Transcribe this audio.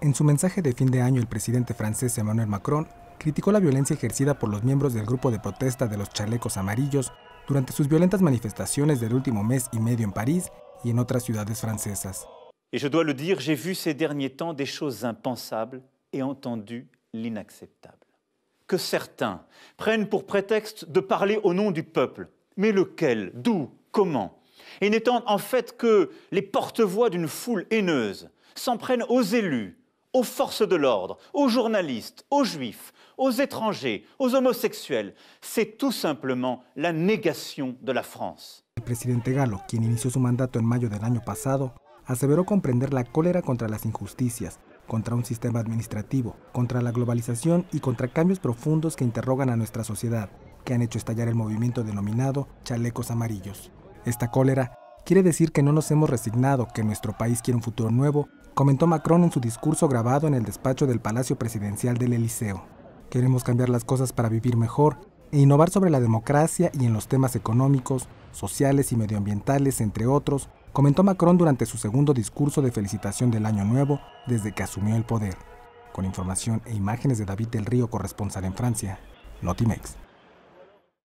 En son message de fin de le président président français Emmanuel Macron criticó la violence exercée par les membres du groupe de protesta de los chalecos amarillos durante sus violentas manifestations del último mes et demi en Paris et en otras ciudades françaises. Et je dois le dire, j'ai vu ces derniers temps des choses impensables et entendu l'inacceptable. Que certains prennent pour prétexte de parler au nom du peuple, mais lequel, d'où, comment Et n'étant en fait que les porte-voix d'une foule haineuse, s'en prennent aux élus, aux forces de l'ordre, aux journalistes, aux juifs, aux étrangers, aux homosexuels. C'est tout simplement la négation de la France. El presidente Galo, quien inició su mandato en mayo del año pasado, aseveró comprender la cólera contra las injusticias, contra un sistema administrativo, contra la globalización y contra cambios profundos que interrogan a nuestra sociedad, que han hecho estallar el movimiento denominado chalecos amarillos. Esta cólera quiere decir que no nos hemos resignado, que nuestro país quiere un futuro nuevo comentó Macron en su discurso grabado en el despacho del Palacio Presidencial del Eliseo. Queremos cambiar las cosas para vivir mejor e innovar sobre la democracia y en los temas económicos, sociales y medioambientales, entre otros, comentó Macron durante su segundo discurso de felicitación del Año Nuevo desde que asumió el poder. Con información e imágenes de David del Río, corresponsal en Francia, Notimex.